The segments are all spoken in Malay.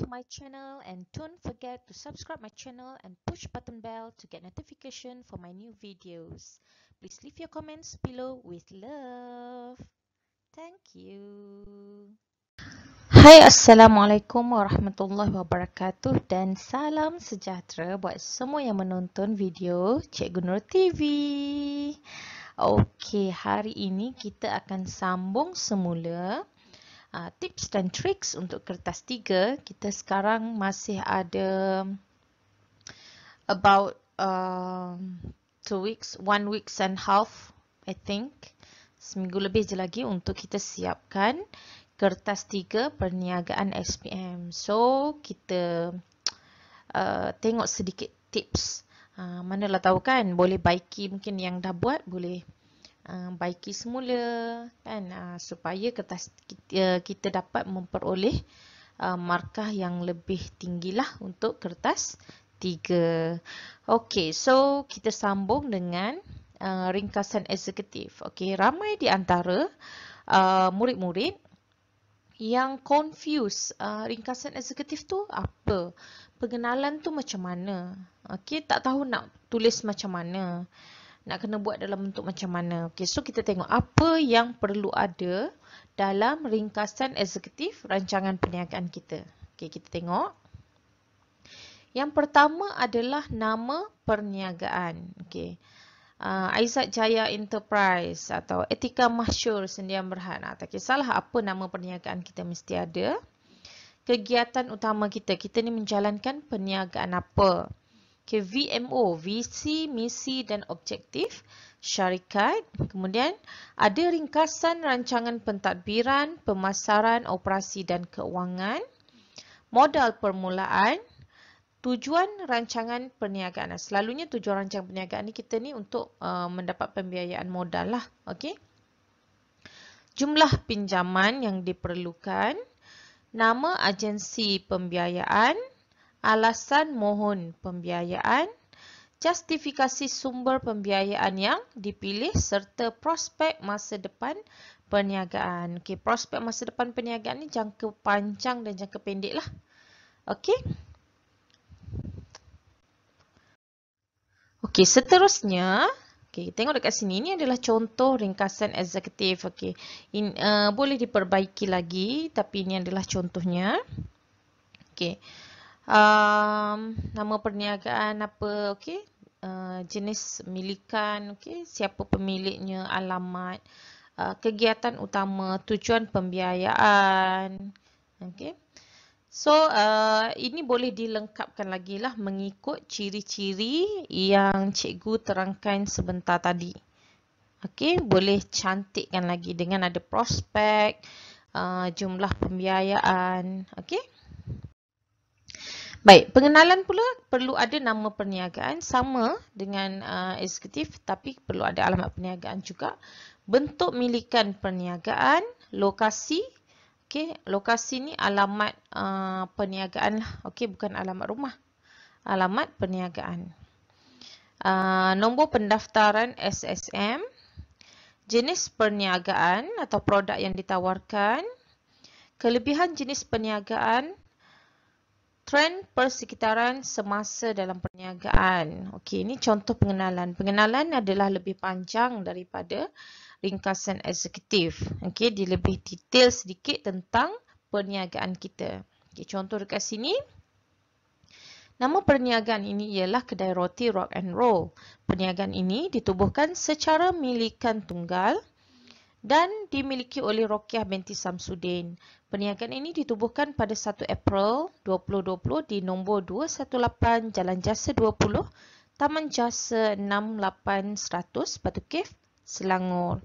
to my channel and don't forget to subscribe my channel and push button bell to get notification for my new videos. Please leave your comments below with love. Thank you. Hai Assalamualaikum Warahmatullahi Wabarakatuh dan salam sejahtera buat semua yang menonton video Cikgu Nur TV. Okey, hari ini kita akan sambung semula Ah, tips dan tricks untuk kertas tiga kita sekarang masih ada um, about um, two weeks, one weeks and half, I think. Seminggu lebih je lagi untuk kita siapkan kertas tiga perniagaan SPM. So, kita uh, tengok sedikit tips. Uh, manalah tahu kan, boleh baiki mungkin yang dah buat, boleh Ah, baiki semula kan ah, supaya kertas kita eh, kita dapat memperoleh ah, markah yang lebih tinggilah untuk kertas 3. Okey, so kita sambung dengan ringkasan eksekutif. Okey, ramai di antara murid-murid yang confuse uh, ringkasan eksekutif tu apa? Pengenalan tu macam mana? Okey, tak tahu nak tulis macam mana. Uh, nak kena buat dalam bentuk macam mana. Okey, so kita tengok apa yang perlu ada dalam ringkasan eksekutif rancangan perniagaan kita. Okey, kita tengok. Yang pertama adalah nama perniagaan. Okey. Uh, Aizat Jaya Enterprise atau Etika Masyur Sendian Berhad. Nah, tak kisahlah apa nama perniagaan kita mesti ada. Kegiatan utama kita, kita ni menjalankan perniagaan apa? Okay, VMO, visi, misi dan objektif syarikat. Kemudian ada ringkasan rancangan pentadbiran, pemasaran, operasi dan keuangan. Modal permulaan, tujuan rancangan perniagaan. Selalunya tujuan rancangan perniagaan ni kita ni untuk uh, mendapat pembiayaan modal lah. Okay. Jumlah pinjaman yang diperlukan, nama agensi pembiayaan, alasan mohon pembiayaan, justifikasi sumber pembiayaan yang dipilih serta prospek masa depan perniagaan. Okey, prospek masa depan perniagaan ni jangka panjang dan jangka pendek lah. Okey. Okey, seterusnya, okey, tengok dekat sini ni adalah contoh ringkasan eksekutif. Okey. In uh, boleh diperbaiki lagi tapi ini adalah contohnya. Okey um, nama perniagaan apa okey uh, jenis milikan okey siapa pemiliknya alamat uh, kegiatan utama tujuan pembiayaan okey so uh, ini boleh dilengkapkan lagi lah mengikut ciri-ciri yang cikgu terangkan sebentar tadi okey boleh cantikkan lagi dengan ada prospek Uh, jumlah pembiayaan okey Baik, pengenalan pula perlu ada nama perniagaan sama dengan uh, eksekutif tapi perlu ada alamat perniagaan juga. Bentuk milikan perniagaan, lokasi. Okey, lokasi ni alamat uh, perniagaan lah. Okey, bukan alamat rumah. Alamat perniagaan. Uh, nombor pendaftaran SSM. Jenis perniagaan atau produk yang ditawarkan. Kelebihan jenis perniagaan trend persekitaran semasa dalam perniagaan. Okey, ini contoh pengenalan. Pengenalan adalah lebih panjang daripada ringkasan eksekutif. Okey, dia lebih detail sedikit tentang perniagaan kita. Okey, contoh dekat sini. Nama perniagaan ini ialah kedai roti Rock and Roll. Perniagaan ini ditubuhkan secara milikan tunggal dan dimiliki oleh Rokiah binti Samsudin. Perniagaan ini ditubuhkan pada 1 April 2020 di nombor 218 Jalan Jasa 20, Taman Jasa 6800 Batu Kef, Selangor.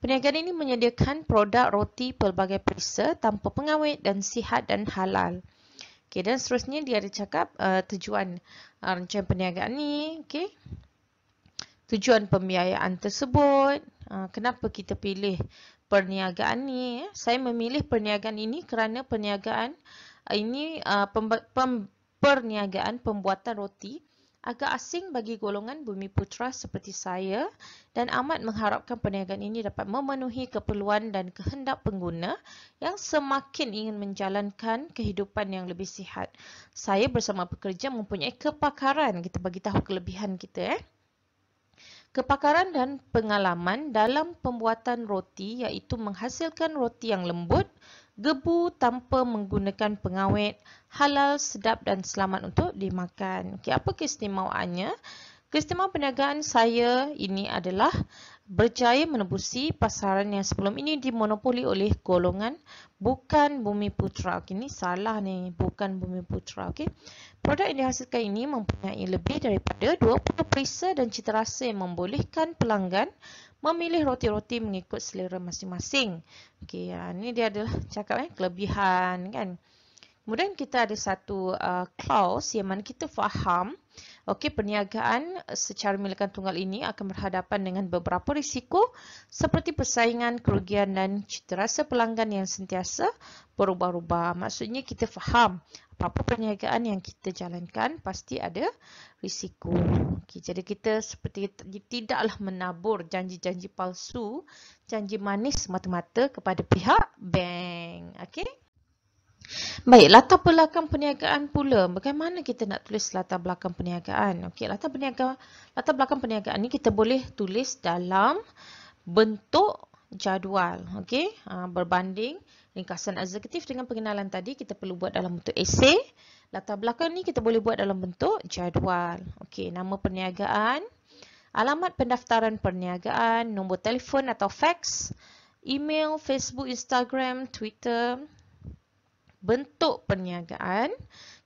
Perniagaan ini menyediakan produk roti pelbagai perisa tanpa pengawet dan sihat dan halal. Okay, dan seterusnya dia ada cakap uh, tujuan uh, rancangan perniagaan ini. Okay. Tujuan pembiayaan tersebut, Ah, kenapa kita pilih perniagaan ni saya memilih perniagaan ini kerana perniagaan ah, ini ah, perniagaan pembuatan roti agak asing bagi golongan bumi putra seperti saya dan amat mengharapkan perniagaan ini dapat memenuhi keperluan dan kehendak pengguna yang semakin ingin menjalankan kehidupan yang lebih sihat. Saya bersama pekerja mempunyai kepakaran, kita bagi tahu kelebihan kita eh. Kepakaran dan pengalaman dalam pembuatan roti iaitu menghasilkan roti yang lembut, gebu tanpa menggunakan pengawet, halal, sedap dan selamat untuk dimakan. Okay, apa keistimewaannya? Keistimewaan perniagaan saya ini adalah berjaya menembusi pasaran yang sebelum ini dimonopoli oleh golongan bukan bumi putra. Okay, ini salah ni, bukan bumi putra. Okay. Produk yang dihasilkan ini mempunyai lebih daripada 20 perisa dan citarasa yang membolehkan pelanggan memilih roti-roti mengikut selera masing-masing. Okey, ha, ini dia adalah cakap eh, kelebihan kan. Kemudian kita ada satu uh, clause yang mana kita faham okey perniagaan secara milikan tunggal ini akan berhadapan dengan beberapa risiko seperti persaingan, kerugian dan citarasa pelanggan yang sentiasa berubah-ubah. Maksudnya kita faham apa-apa perniagaan yang kita jalankan pasti ada risiko. Okay, jadi kita seperti tidaklah menabur janji-janji palsu, janji manis mata mata kepada pihak bank. Okay? Baik, latar belakang perniagaan pula. Bagaimana kita nak tulis latar belakang perniagaan? Okay latar peniaga, latar belakang perniagaan ni kita boleh tulis dalam bentuk jadual. Okey, ah, berbanding ringkasan eksekutif dengan pengenalan tadi kita perlu buat dalam bentuk esei. Latar belakang ni kita boleh buat dalam bentuk jadual. Okey, nama perniagaan, alamat pendaftaran perniagaan, nombor telefon atau fax, email, Facebook, Instagram, Twitter, bentuk perniagaan,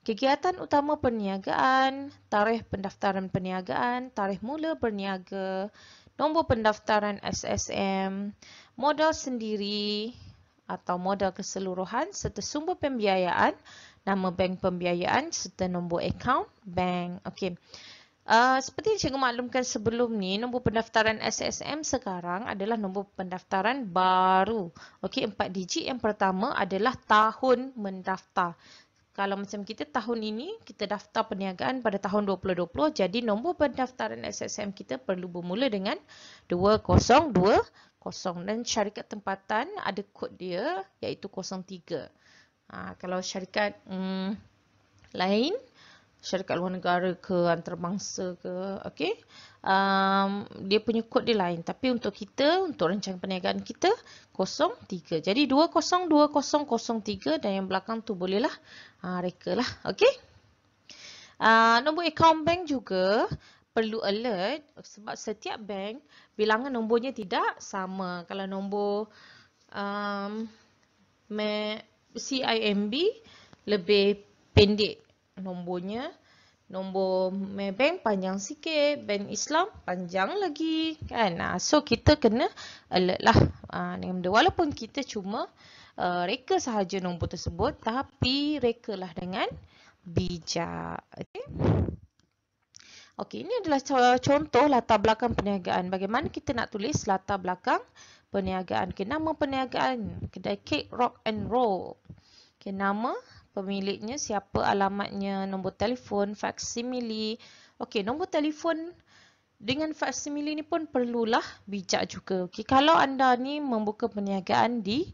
kegiatan utama perniagaan, tarikh pendaftaran perniagaan, tarikh mula berniaga, nombor pendaftaran SSM, modal sendiri, atau modal keseluruhan serta sumber pembiayaan, nama bank pembiayaan serta nombor akaun bank. Okey. Uh, seperti yang saya maklumkan sebelum ni, nombor pendaftaran SSM sekarang adalah nombor pendaftaran baru. Okey, empat digit yang pertama adalah tahun mendaftar kalau macam kita tahun ini kita daftar perniagaan pada tahun 2020 jadi nombor pendaftaran SSM kita perlu bermula dengan 2020 dan syarikat tempatan ada kod dia iaitu 03 ha, kalau syarikat hmm, lain syarikat luar negara ke antarabangsa ke okey um, dia punya kod dia lain tapi untuk kita untuk rancangan perniagaan kita 03 jadi 202003 dan yang belakang tu bolehlah uh, reka lah okey uh, nombor akaun bank juga perlu alert sebab setiap bank bilangan nombornya tidak sama kalau nombor um, CIMB lebih pendek nombornya. Nombor Maybank panjang sikit, Bank Islam panjang lagi kan. Ah, so kita kena alert lah ah, dengan benda. Walaupun kita cuma ah, reka sahaja nombor tersebut tapi reka lah dengan bijak. Okay. Okey, ini adalah contoh latar belakang perniagaan. Bagaimana kita nak tulis latar belakang perniagaan? Okay, nama perniagaan, kedai cake rock and roll. Okey, nama pemiliknya siapa, alamatnya, nombor telefon, faksimili. Okey, nombor telefon dengan faksimili ni pun perlulah bijak juga. Okey, kalau anda ni membuka perniagaan di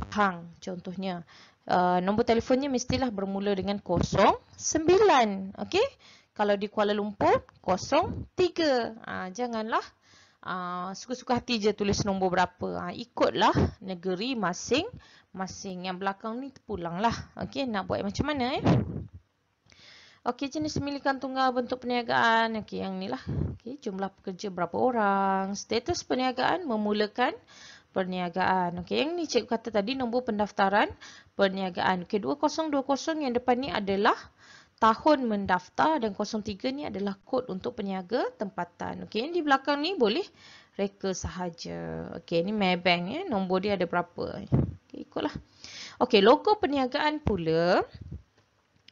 Pahang contohnya. Uh, nombor telefonnya mestilah bermula dengan 09. Okey? Kalau di Kuala Lumpur 03. Ah uh, janganlah Ah, suka-suka hati je tulis nombor berapa. Ha, ikutlah negeri masing-masing. Yang belakang ni lah. Okey, nak buat macam mana eh? Okey, jenis milikan tunggal bentuk perniagaan. Okey, yang ni lah. Okey, jumlah pekerja berapa orang. Status perniagaan memulakan perniagaan. Okey, yang ni cikgu kata tadi nombor pendaftaran perniagaan. Okey, 2020 yang depan ni adalah tahun mendaftar dan 03 ni adalah kod untuk peniaga tempatan. Okey, di belakang ni boleh reka sahaja. Okey, ni Maybank ya. Eh. Nombor dia ada berapa? Okey, ikutlah. Okey, logo peniagaan pula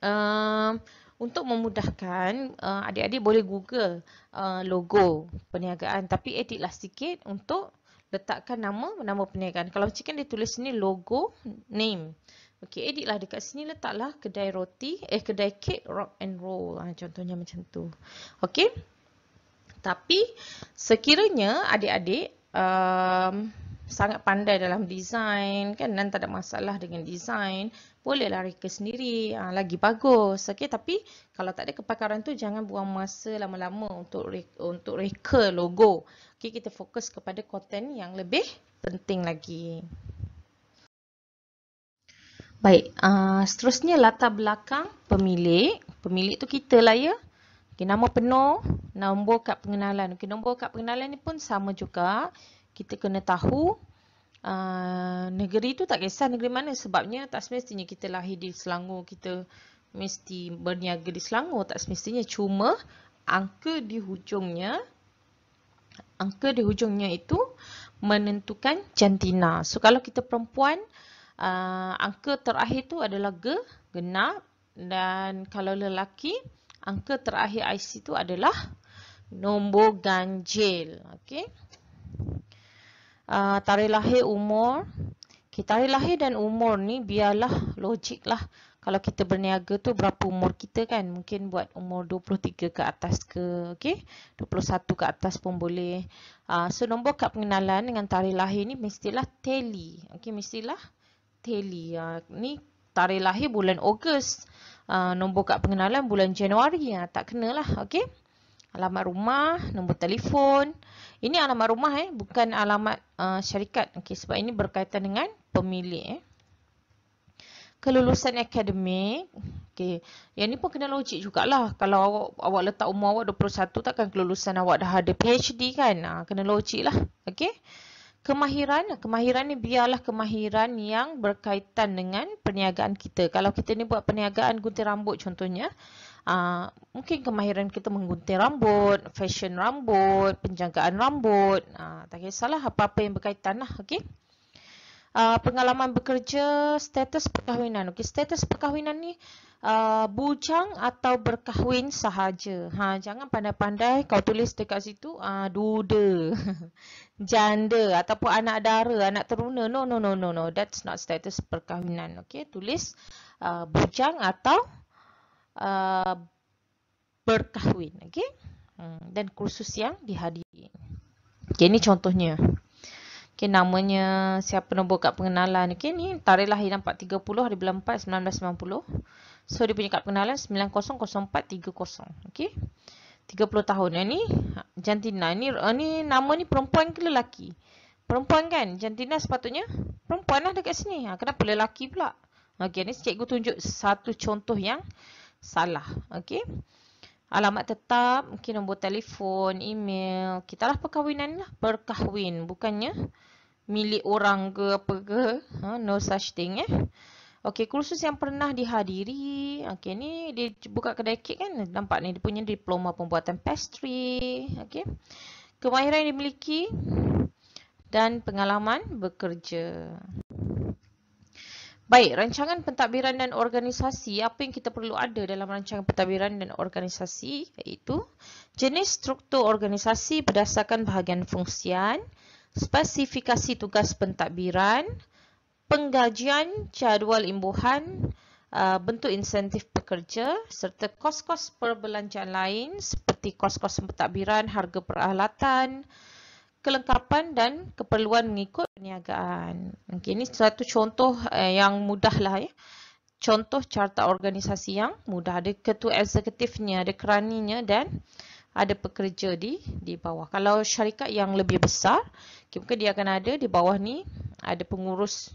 uh, untuk memudahkan uh, adik-adik boleh Google uh, logo peniagaan tapi editlah sikit untuk letakkan nama nama peniagaan. Kalau chicken dia tulis sini logo name. Okey, editlah dekat sini letaklah kedai roti, eh kedai kek rock and roll. Ha, contohnya macam tu. Okey. Tapi sekiranya adik-adik um, sangat pandai dalam design kan dan tak ada masalah dengan design, boleh lari ke sendiri. Ha, lagi bagus. Okey, tapi kalau tak ada kepakaran tu jangan buang masa lama-lama untuk reka, untuk reka logo. Okey, kita fokus kepada konten yang lebih penting lagi. Baik, uh, seterusnya latar belakang pemilik. Pemilik tu kita lah ya. Okay, nama penuh, nombor kad pengenalan. Okay, nombor kad pengenalan ni pun sama juga. Kita kena tahu uh, negeri tu tak kisah negeri mana. Sebabnya tak semestinya kita lahir di Selangor, kita mesti berniaga di Selangor. Tak semestinya cuma angka di hujungnya angka di hujungnya itu menentukan jantina. So kalau kita perempuan uh, angka terakhir tu adalah ge, genap dan kalau lelaki angka terakhir IC tu adalah nombor ganjil. Okey. Uh, ah, tarikh lahir umur. Okay, tarikh lahir dan umur ni biarlah logik lah. Kalau kita berniaga tu berapa umur kita kan? Mungkin buat umur 23 ke atas ke. Okay? 21 ke atas pun boleh. Uh, so, nombor kad pengenalan dengan tarikh lahir ni mestilah tally. Okay, mestilah Teli ha, ah, ni tarikh lahir bulan Ogos. Ha, nombor kad pengenalan bulan Januari. Ha, tak lah, Okay. Alamat rumah, nombor telefon. Ini alamat rumah eh. Bukan alamat uh, syarikat. Okay, sebab ini berkaitan dengan pemilik eh. Kelulusan akademik. Okay. Yang ni pun kena logik jugalah. Kalau awak, awak letak umur awak 21, takkan kelulusan awak dah ada PhD kan? Ha, kena logik lah. Okay kemahiran kemahiran ni biarlah kemahiran yang berkaitan dengan perniagaan kita kalau kita ni buat perniagaan gunting rambut contohnya Uh, mungkin kemahiran kita menggunting rambut, fashion rambut, penjagaan rambut, uh, tak kisahlah apa-apa yang berkaitan lah, okey? uh, pengalaman bekerja, status perkahwinan. Okey, status perkahwinan ni uh, bujang atau berkahwin sahaja. Ha, jangan pandai-pandai kau tulis dekat situ uh, duda, janda ataupun anak dara, anak teruna. No, no, no, no, no. That's not status perkahwinan. Okey, tulis uh, bujang atau uh, berkahwin. Okey, hmm, dan kursus yang dihadiri. Okey, ni contohnya. Okay, namanya siapa nombor kad pengenalan. Okay, ni tarikh lahir nampak 30 hari bulan 4 1990. So, dia punya kad pengenalan 900430. Okay. 30 tahun ni. Jantina ni, eh, ni nama ni perempuan ke lelaki? Perempuan kan? Jantina sepatutnya perempuan lah dekat sini. Ha, kenapa lelaki pula? Okay, ni cikgu tunjuk satu contoh yang salah. Okay. Alamat tetap, mungkin nombor telefon, email. Kitalah perkahwinan lah. Perkahwin. Bukannya milik orang ke apa ke. Ha, no such thing eh. Okey, kursus yang pernah dihadiri. Okey, ni dia buka kedai kek kan. Nampak ni dia punya diploma pembuatan pastry. Okey. Kemahiran yang dimiliki dan pengalaman bekerja. Baik, rancangan pentadbiran dan organisasi. Apa yang kita perlu ada dalam rancangan pentadbiran dan organisasi iaitu jenis struktur organisasi berdasarkan bahagian fungsian, spesifikasi tugas pentadbiran, penggajian, jadual imbuhan, uh, bentuk insentif pekerja serta kos-kos perbelanjaan lain seperti kos-kos pentadbiran, harga peralatan, kelengkapan dan keperluan mengikut perniagaan. Okay, ini satu contoh eh, yang mudah lah ya. Contoh carta organisasi yang mudah. Ada ketua eksekutifnya, ada keraninya dan ada pekerja di di bawah. Kalau syarikat yang lebih besar, okay, mungkin dia akan ada di bawah ni ada pengurus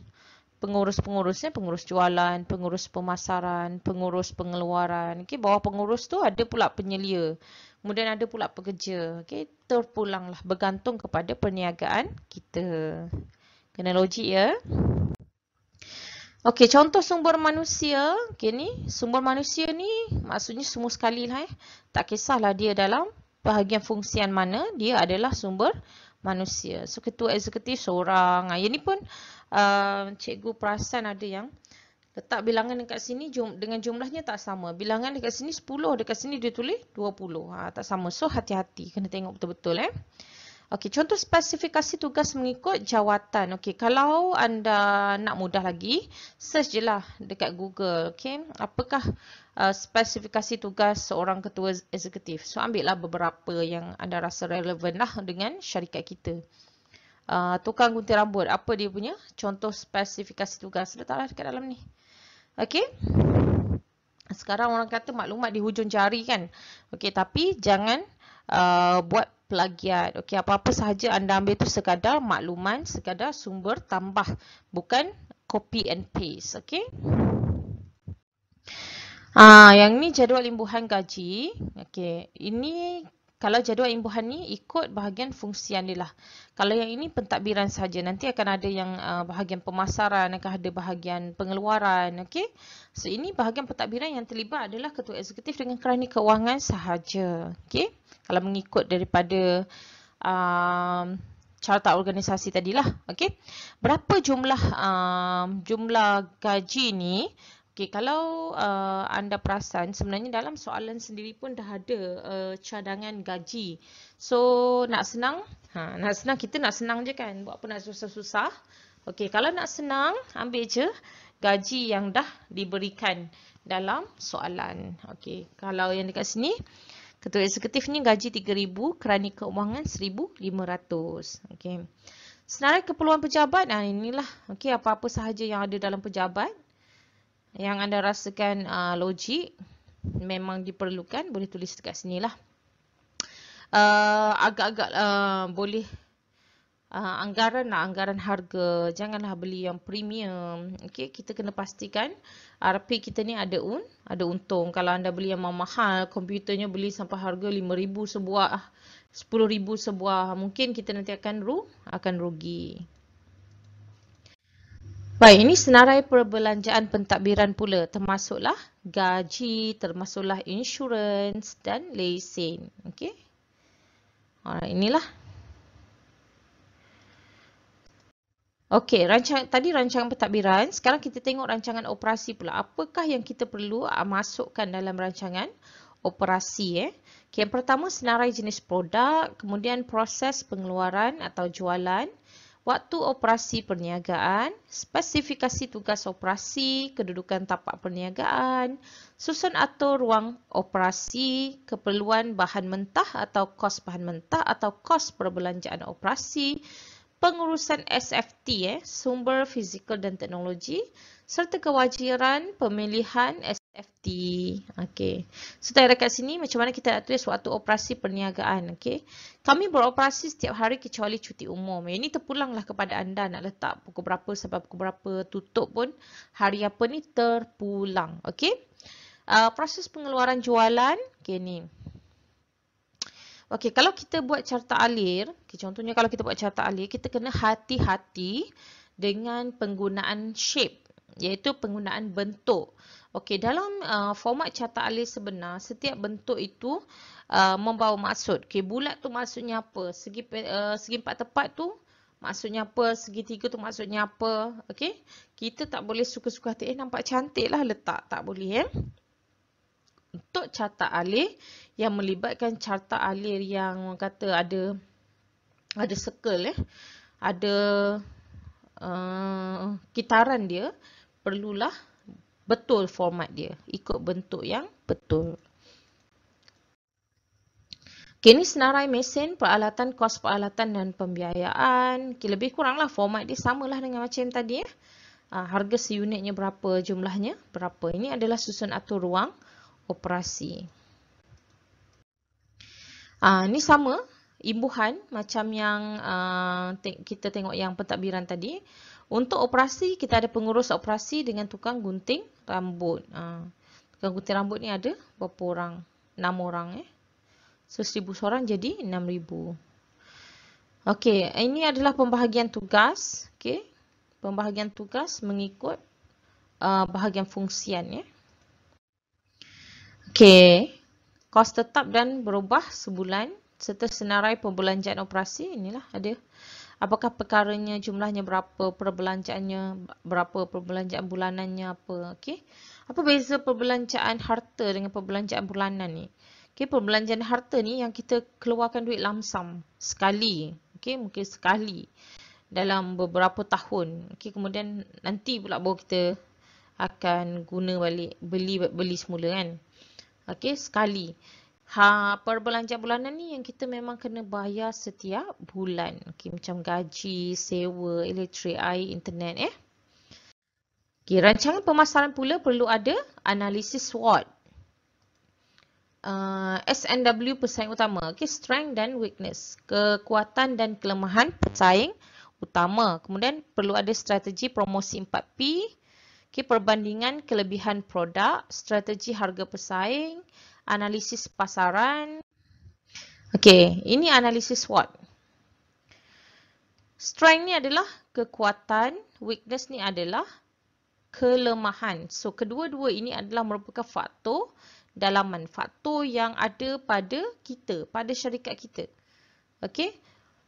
pengurus-pengurusnya, pengurus jualan, pengurus pemasaran, pengurus pengeluaran. Okey, bawah pengurus tu ada pula penyelia. Kemudian ada pula pekerja. Okey, terpulanglah bergantung kepada perniagaan kita. Kenalogi ya. Okey, contoh sumber manusia, okey ni, sumber manusia ni maksudnya semua sekali lah eh. Tak kisahlah dia dalam bahagian fungsian mana, dia adalah sumber manusia. So, ketua eksekutif seorang. Ha, yang ni pun uh, cikgu perasan ada yang letak bilangan dekat sini jum, dengan jumlahnya tak sama. Bilangan dekat sini 10, dekat sini dia tulis 20. Ha, ah, tak sama. So, hati-hati. Kena tengok betul-betul eh. Okey, contoh spesifikasi tugas mengikut jawatan. Okey, kalau anda nak mudah lagi, search je lah dekat Google. Okey, apakah uh, spesifikasi tugas seorang ketua eksekutif? So, ambillah beberapa yang anda rasa relevan lah dengan syarikat kita. Uh, tukang gunting rambut, apa dia punya? Contoh spesifikasi tugas, letaklah dekat dalam ni. Okey. Sekarang orang kata maklumat di hujung jari kan. Okey, tapi jangan uh, buat plagiat. Okey, apa-apa sahaja anda ambil tu sekadar makluman, sekadar sumber tambah, bukan copy and paste, okey? Ah, yang ni jadual imbuhan gaji. Okey, ini kalau jadual imbuhan ni ikut bahagian fungsian dia lah. Kalau yang ini pentadbiran saja nanti akan ada yang uh, bahagian pemasaran, akan ada bahagian pengeluaran, okey. So ini bahagian pentadbiran yang terlibat adalah ketua eksekutif dengan kerani kewangan sahaja, okey. Kalau mengikut daripada uh, carta organisasi tadilah, okey. Berapa jumlah uh, jumlah gaji ni? Okay, kalau uh, anda perasan sebenarnya dalam soalan sendiri pun dah ada uh, cadangan gaji. So nak senang? Ha, nak senang kita nak senang je kan. Buat apa nak susah-susah? Okay, kalau nak senang ambil je gaji yang dah diberikan dalam soalan. Okay, kalau yang dekat sini ketua eksekutif ni gaji RM3,000 kerani keuangan RM1,500. Okay. Senarai keperluan pejabat, nah inilah okay, apa-apa sahaja yang ada dalam pejabat yang anda rasakan uh, logik memang diperlukan boleh tulis dekat sini lah. Uh, agak-agak uh, boleh uh, anggaran lah, anggaran harga. Janganlah beli yang premium. Okay, kita kena pastikan RP kita ni ada un, ada untung. Kalau anda beli yang mahal, komputernya beli sampai harga RM5,000 sebuah, RM10,000 sebuah, mungkin kita nanti akan ru, akan rugi. Baik, ini senarai perbelanjaan pentadbiran pula. Termasuklah gaji, termasuklah insurans dan lesen. Okey. Alright, inilah. Okey, rancang tadi rancangan pentadbiran. Sekarang kita tengok rancangan operasi pula. Apakah yang kita perlu ah, masukkan dalam rancangan operasi? Eh? Okay, yang pertama, senarai jenis produk. Kemudian, proses pengeluaran atau jualan waktu operasi perniagaan, spesifikasi tugas operasi, kedudukan tapak perniagaan, susun atur ruang operasi, keperluan bahan mentah atau kos bahan mentah atau kos perbelanjaan operasi, pengurusan SFT, eh, sumber fizikal dan teknologi, serta kewajiran pemilihan SFT. FT. Okey. So, tak ada kat sini macam mana kita nak tulis waktu operasi perniagaan. Okey. Kami beroperasi setiap hari kecuali cuti umum. Ini terpulanglah kepada anda nak letak pukul berapa sampai pukul berapa tutup pun hari apa ni terpulang. Okey. Uh, proses pengeluaran jualan. Okey ni. Okey. Kalau kita buat carta alir. Okay, contohnya kalau kita buat carta alir. Kita kena hati-hati dengan penggunaan shape. Iaitu penggunaan bentuk. Okey, dalam uh, format carta alis sebenar, setiap bentuk itu uh, membawa maksud. Okey, bulat tu maksudnya apa? Segi uh, segi empat tepat tu maksudnya apa? Segitiga tu maksudnya apa? Okey. Kita tak boleh suka-suka hati eh nampak cantik lah letak. Tak boleh eh. Untuk carta alir yang melibatkan carta alir yang kata ada ada circle eh. Ada uh, kitaran dia perlulah betul format dia. Ikut bentuk yang betul. Okay, ni senarai mesin, peralatan, kos peralatan dan pembiayaan. Okay, lebih kuranglah format dia samalah dengan macam tadi. Ya. Ha, harga seunitnya berapa, jumlahnya berapa. Ini adalah susun atur ruang operasi. Ha, ni sama imbuhan macam yang uh, te kita tengok yang pentadbiran tadi. Untuk operasi, kita ada pengurus operasi dengan tukang gunting rambut. Ha. Tukang gunting rambut ni ada berapa orang? 6 orang. Eh. So, 1,000 seorang jadi 6,000. Okey, ini adalah pembahagian tugas. Okey, pembahagian tugas mengikut uh, bahagian fungsian. Eh. Okey, kos tetap dan berubah sebulan serta senarai pembelanjaan operasi. Inilah ada apakah perkaranya, jumlahnya berapa, perbelanjaannya, berapa perbelanjaan bulanannya, apa. Okay. Apa beza perbelanjaan harta dengan perbelanjaan bulanan ni? Okay, perbelanjaan harta ni yang kita keluarkan duit lamsam sekali. Okay, mungkin sekali dalam beberapa tahun. Okay, kemudian nanti pula baru kita akan guna balik, beli beli semula kan. Okay, Sekali ha, perbelanjaan bulanan ni yang kita memang kena bayar setiap bulan. Okay, macam gaji, sewa, elektrik, air, internet. Eh. Okay, rancangan pemasaran pula perlu ada analisis SWOT. Uh, ah, SNW pesaing utama. Okay, strength dan weakness. Kekuatan dan kelemahan pesaing utama. Kemudian perlu ada strategi promosi 4P. Okay, perbandingan kelebihan produk, strategi harga pesaing, analisis pasaran. Okey, ini analisis SWOT. Strength ni adalah kekuatan, weakness ni adalah kelemahan. So, kedua-dua ini adalah merupakan faktor dalaman, faktor yang ada pada kita, pada syarikat kita. Okey,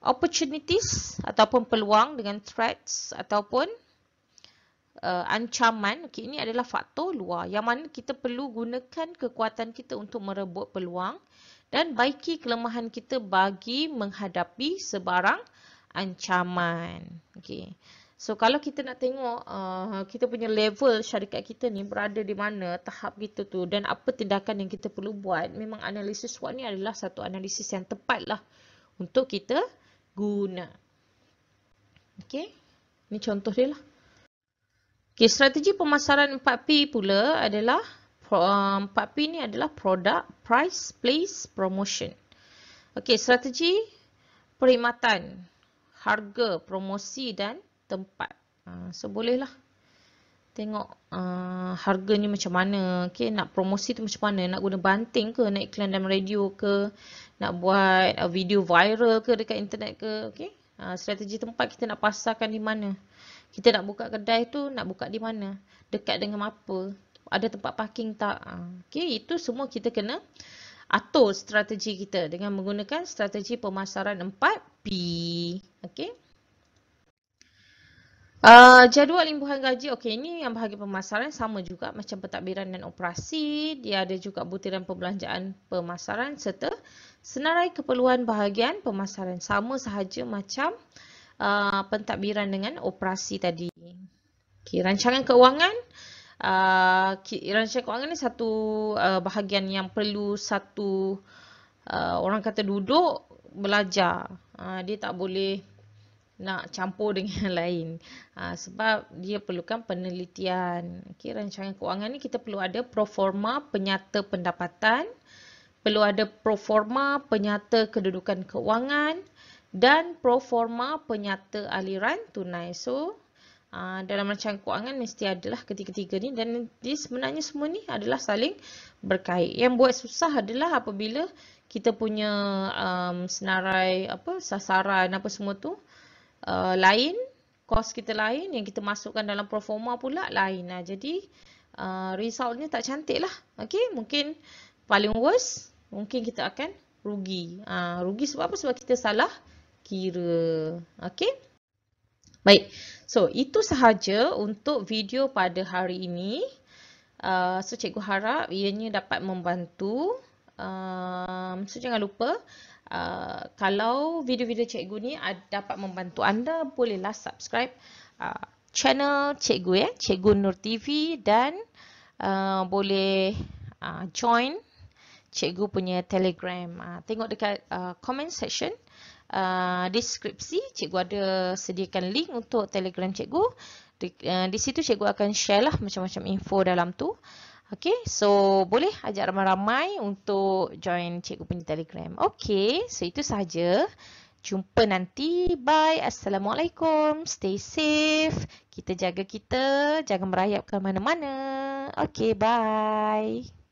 opportunities ataupun peluang dengan threats ataupun uh, ancaman, okay, ini adalah faktor luar yang mana kita perlu gunakan kekuatan kita untuk merebut peluang dan baiki kelemahan kita bagi menghadapi sebarang ancaman. Okay. So kalau kita nak tengok uh, kita punya level syarikat kita ni berada di mana, tahap kita tu dan apa tindakan yang kita perlu buat, memang analisis SWOT ni adalah satu analisis yang tepat lah untuk kita guna. Okay, ini contoh dia lah. Okay, strategi pemasaran 4P pula adalah 4P um, ni adalah produk, price, place, promotion. Okay strategi perkhidmatan, harga, promosi dan tempat. Ah, so, bolehlah tengok uh, harganya macam mana. Okay nak promosi tu macam mana? Nak guna banting ke? Nak iklan dalam radio ke? Nak buat ah, video viral ke dekat internet ke? Okay uh, strategi tempat kita nak pasarkan di mana? kita nak buka kedai tu nak buka di mana dekat dengan apa ada tempat parking tak ha. okey itu semua kita kena atur strategi kita dengan menggunakan strategi pemasaran 4P Okay. Uh, ah, jadual imbuhan gaji, okay, ini yang bahagian pemasaran sama juga macam pentadbiran dan operasi. Dia ada juga butiran perbelanjaan pemasaran serta senarai keperluan bahagian pemasaran. Sama sahaja macam uh, uh, pentadbiran dengan operasi tadi. Okay, rancangan keuangan. Uh, rancangan keuangan ni satu uh, bahagian yang perlu satu uh, orang kata duduk belajar. Uh, dia tak boleh nak campur dengan yang lain. Uh, sebab dia perlukan penelitian. Okay, rancangan keuangan ni kita perlu ada pro forma penyata pendapatan. Perlu ada pro forma penyata kedudukan keuangan dan proforma penyata aliran tunai. So, ah, dalam rancangan kewangan mesti adalah ketiga-tiga ni dan ini sebenarnya semua ni adalah saling berkait. Yang buat susah adalah apabila kita punya um, senarai apa sasaran apa semua tu uh, lain, kos kita lain, yang kita masukkan dalam proforma pula lain. Nah, jadi uh, resultnya tak cantik lah. Okay, mungkin paling worst mungkin kita akan rugi. Uh, rugi sebab apa? Sebab kita salah kira. Okey? Baik. So, itu sahaja untuk video pada hari ini. Uh, so, cikgu harap ianya dapat membantu. Um, so, jangan lupa uh, kalau video-video cikgu ni uh, dapat membantu anda, bolehlah subscribe uh, channel cikgu ya, Cikgu Nur TV dan uh, boleh uh, join cikgu punya telegram. Uh, tengok dekat uh, comment section. Ah, deskripsi, cikgu ada sediakan link untuk telegram cikgu. Di, uh, di situ cikgu akan share lah macam-macam info dalam tu. Okay, so boleh ajak ramai-ramai untuk join cikgu punya telegram. Okay, so itu sahaja. Jumpa nanti. Bye. Assalamualaikum. Stay safe. Kita jaga kita. Jangan merayap ke mana-mana. Okay, bye.